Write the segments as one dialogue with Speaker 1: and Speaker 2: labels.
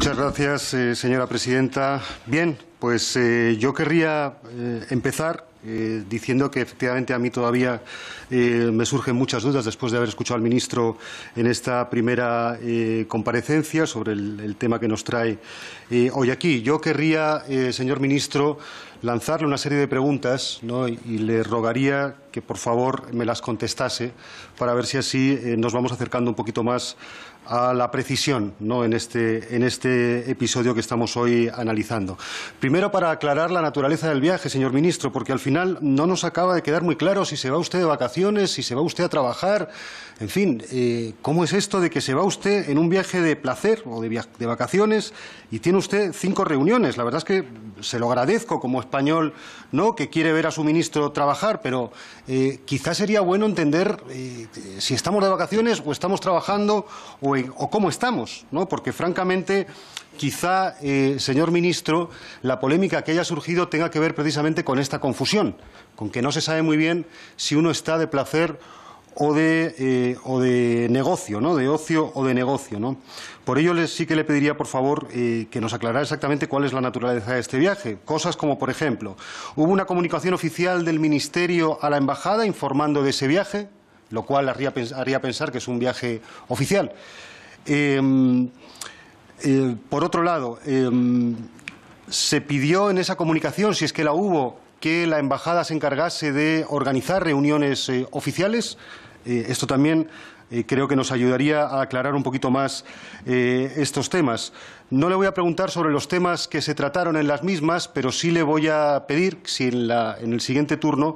Speaker 1: Muchas gracias, eh, señora presidenta. Bien, pues eh, yo querría eh, empezar diciendo que efectivamente a mí todavía me surgen muchas dudas después de haber escuchado al ministro en esta primera comparecencia sobre el, tema que nos trae hoy aquí. Yo querría, señor ministro, lanzarle una serie de preguntas y, le rogaría que por favor me las contestase para ver si así nos vamos acercando un poquito más a la precisión ¿no? en, este, en este episodio que estamos hoy analizando. Primero, para aclarar la naturaleza del viaje, señor ministro, porque al final no nos acaba de quedar muy claro si se va usted de vacaciones, si se va usted a trabajar, en fin, eh, ¿cómo es esto de que se va usted en un viaje de placer o de, de vacaciones y tiene usted cinco reuniones? La verdad es que se lo agradezco como español, ¿no?, que quiere ver a su ministro trabajar, pero eh, quizás sería bueno entender eh, si estamos de vacaciones o estamos trabajando o o cómo estamos, ¿no? Porque francamente, quizá, eh, señor ministro, la polémica que haya surgido tenga que ver precisamente con esta confusión, con que no se sabe muy bien si uno está de placer o de, eh, o de negocio, ¿no? de ocio o de negocio. ¿no? Por ello sí que le pediría, por favor, eh, que nos aclarara exactamente cuál es la naturaleza de este viaje. Cosas como, por ejemplo, ¿hubo una comunicación oficial del Ministerio a la Embajada informando de ese viaje? Lo cual haría pensar que es un viaje oficial. Em, eh, por otro lado, em, se pidió en esa comunicación, si es que la hubo, que la embajada se encargase de organizar reuniones eh, oficiales. Eh, esto también creo que nos ayudaría a aclarar un poquito más eh, estos temas. No le voy a preguntar sobre los temas que se trataron en las mismas, pero sí le voy a pedir, si en, el siguiente turno,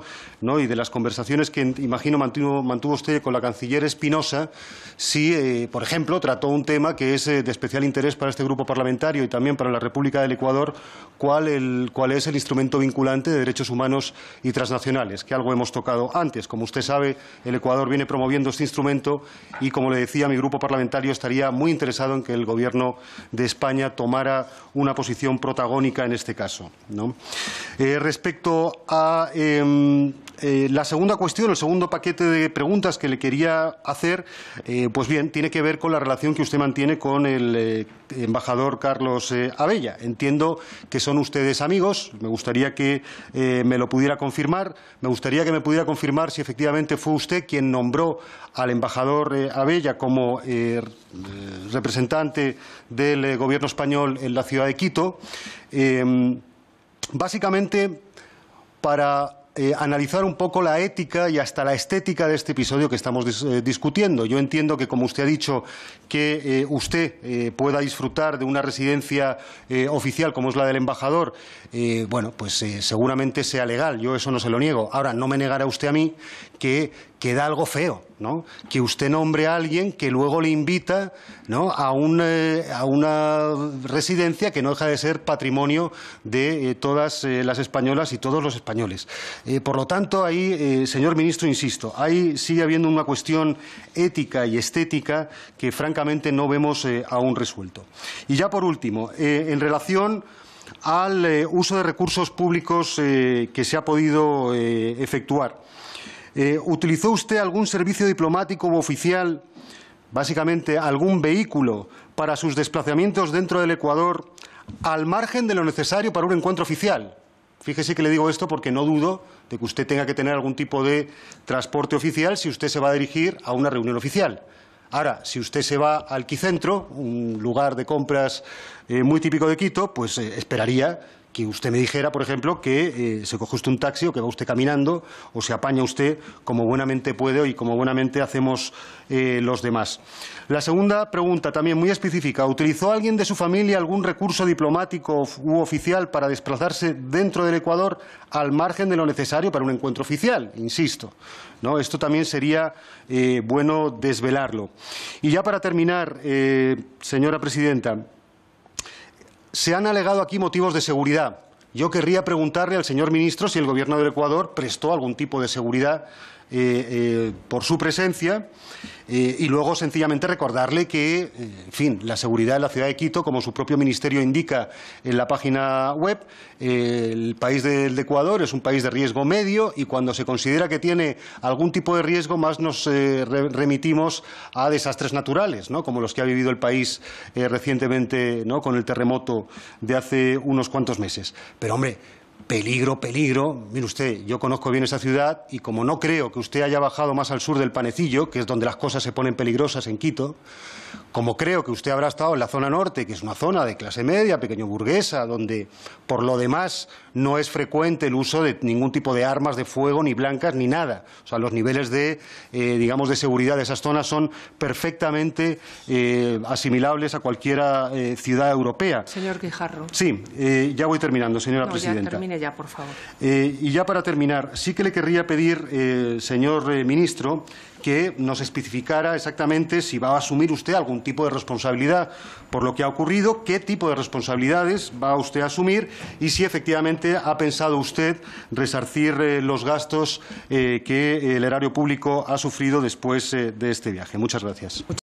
Speaker 1: y de las conversaciones que imagino mantuvo, usted con la canciller Espinosa, si, eh, por ejemplo, trató un tema que es eh, de especial interés para este grupo parlamentario y también para la República del Ecuador, cuál es el instrumento vinculante de derechos humanos y transnacionales, que algo hemos tocado antes. Como usted sabe, el Ecuador viene promoviendo este instrumento y, como le decía, mi grupo parlamentario estaría muy interesado en que el Gobierno de España tomara una posición protagónica en este caso. Eh, respecto a em, eh, la segunda cuestión, el segundo paquete de preguntas que le quería hacer, eh, pues bien, tiene que ver con la relación que usted mantiene con el eh, embajador Carlos Abella. Entiendo que son ustedes amigos, me gustaría que me lo pudiera confirmar, me gustaría que me pudiera confirmar si efectivamente fue usted quien nombró al embajador Abella como representante del gobierno español en la ciudad de Quito. básicamente, para eh, analizar un poco la ética y hasta la estética de este episodio que estamos eh, discutiendo. Yo entiendo que, como usted ha dicho, que eh, usted pueda disfrutar de una residencia oficial como es la del embajador, bueno, pues seguramente sea legal. Yo eso no se lo niego. Ahora, no me negará usted a mí que queda algo feo, ¿no? Que usted nombre a alguien que luego le invita, eh, A, una residencia que no deja de ser patrimonio de eh, todas eh, las españolas y todos los españoles. por lo tanto, ahí, señor ministro, insisto, ahí sigue habiendo una cuestión ética y estética que francamente no vemos aún resuelto. Y ya por último, en relación al uso de recursos públicos que se ha podido efectuar. Eh, ¿Utilizó usted algún servicio diplomático u oficial, básicamente algún vehículo, para sus desplazamientos dentro del Ecuador, al margen de lo necesario para un encuentro oficial? Fíjese que le digo esto porque no dudo de que usted tenga que tener algún tipo de transporte oficial si usted se va a dirigir a una reunión oficial. Ahora, si usted se va al Quicentro, un lugar de compras eh, muy típico de Quito, pues eh, esperaría que usted me dijera, por ejemplo, que eh, se coge usted un taxi o que va usted caminando o se apaña usted como buenamente puede y como buenamente hacemos eh, los demás. La segunda pregunta, también muy específica, ¿utilizó alguien de su familia algún recurso diplomático u oficial para desplazarse dentro del Ecuador al margen de lo necesario para un encuentro oficial? Insisto, esto también sería eh, bueno desvelarlo. Y ya para terminar, señora presidenta, se han alegado aquí motivos de seguridad. Yo querría preguntarle al señor ministro si el Gobierno del Ecuador prestó algún tipo de seguridad eh, eh, por su presencia. Eh, y luego, sencillamente, recordarle que, en fin, la seguridad de la ciudad de Quito, como su propio ministerio indica en la página web, el país del Ecuador es un país de riesgo medio y cuando se considera que tiene algún tipo de riesgo, más nos remitimos a desastres naturales, ¿no? como los que ha vivido el país recientemente ¿no? con el terremoto de hace unos cuantos meses. Pero, hombre, peligro, peligro. Mire usted, yo conozco bien esa ciudad y como no creo que usted haya bajado más al sur del Panecillo, que es donde las cosas se ponen peligrosas en Quito, como creo que usted habrá estado en la zona norte, que es una zona de clase media, pequeño burguesa, donde por lo demás no es frecuente el uso de ningún tipo de armas de fuego, ni blancas, ni nada. O sea, los niveles de, eh, digamos, de seguridad de esas zonas son perfectamente eh, asimilables a cualquiera eh, ciudad europea. Señor Guijarro. Sí, ya voy terminando, señora presidenta. Ya termine ya, por favor. y ya para terminar, sí que le querría pedir, señor ministro, que nos especificara exactamente si va a asumir usted algún tipo de responsabilidad por lo que ha ocurrido, qué tipo de responsabilidades va a usted a asumir y si efectivamente ha pensado usted resarcir eh, los gastos eh, que el erario público ha sufrido después eh, de este viaje. Muchas gracias.